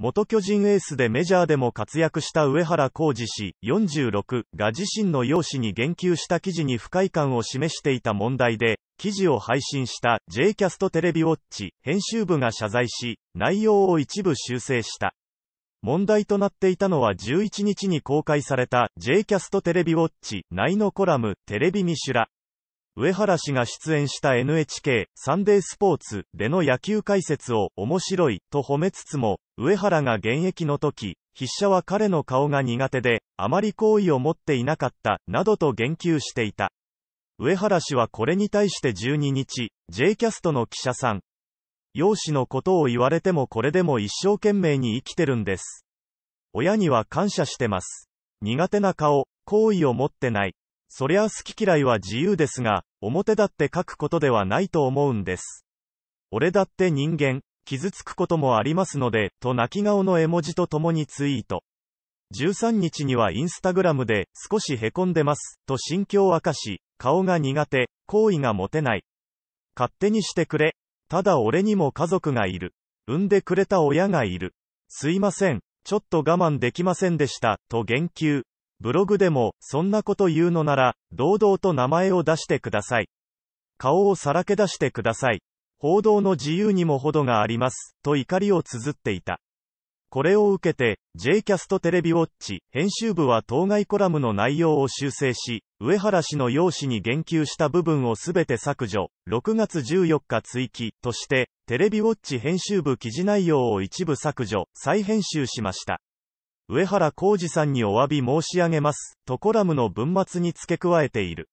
元巨人エースでメジャーでも活躍した上原浩二氏46が自身の容姿に言及した記事に不快感を示していた問題で、記事を配信した J キャストテレビウォッチ編集部が謝罪し、内容を一部修正した。問題となっていたのは11日に公開された J キャストテレビウォッチ内のコラムテレビミシュラ上原氏が出演した NHK サンデースポーツでの野球解説を面白いと褒めつつも、上原が現役の時、筆者は彼の顔が苦手で、あまり好意を持っていなかった、などと言及していた。上原氏はこれに対して12日、J キャストの記者さん。容姿のことを言われてもこれでも一生懸命に生きてるんです。親には感謝してます。苦手な顔、好意を持ってない。そりゃ好き嫌いは自由ですが、表だって書くことではないと思うんです。俺だって人間、傷つくこともありますので、と泣き顔の絵文字と共にツイート。13日にはインスタグラムで、少し凹んでます、と心境を明かし、顔が苦手、好意が持てない。勝手にしてくれ。ただ俺にも家族がいる。産んでくれた親がいる。すいません、ちょっと我慢できませんでした、と言及。ブログでも、そんなこと言うのなら、堂々と名前を出してください。顔をさらけ出してください。報道の自由にも程があります、と怒りを綴っていた。これを受けて、J キャストテレビウォッチ、編集部は当該コラムの内容を修正し、上原氏の容姿に言及した部分をすべて削除、6月14日追記として、テレビウォッチ編集部記事内容を一部削除、再編集しました。上原浩二さんにお詫び申し上げます、とコラムの文末に付け加えている。